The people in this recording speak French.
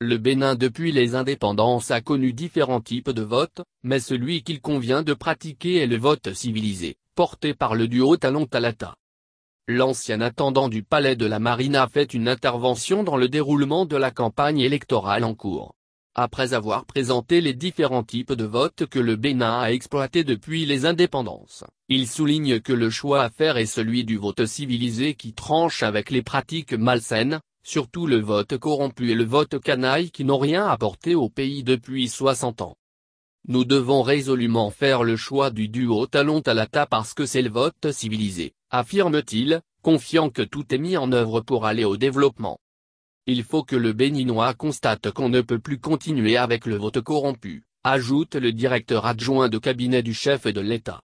Le Bénin depuis les indépendances a connu différents types de votes, mais celui qu'il convient de pratiquer est le vote civilisé, porté par le duo Talon-Talata. L'ancien attendant du palais de la Marine a fait une intervention dans le déroulement de la campagne électorale en cours. Après avoir présenté les différents types de votes que le Bénin a exploités depuis les indépendances, il souligne que le choix à faire est celui du vote civilisé qui tranche avec les pratiques malsaines, surtout le vote corrompu et le vote canaille qui n'ont rien apporté au pays depuis 60 ans. Nous devons résolument faire le choix du duo Talon-Talata parce que c'est le vote civilisé, affirme-t-il, confiant que tout est mis en œuvre pour aller au développement. Il faut que le Béninois constate qu'on ne peut plus continuer avec le vote corrompu, ajoute le directeur adjoint de cabinet du chef de l'État.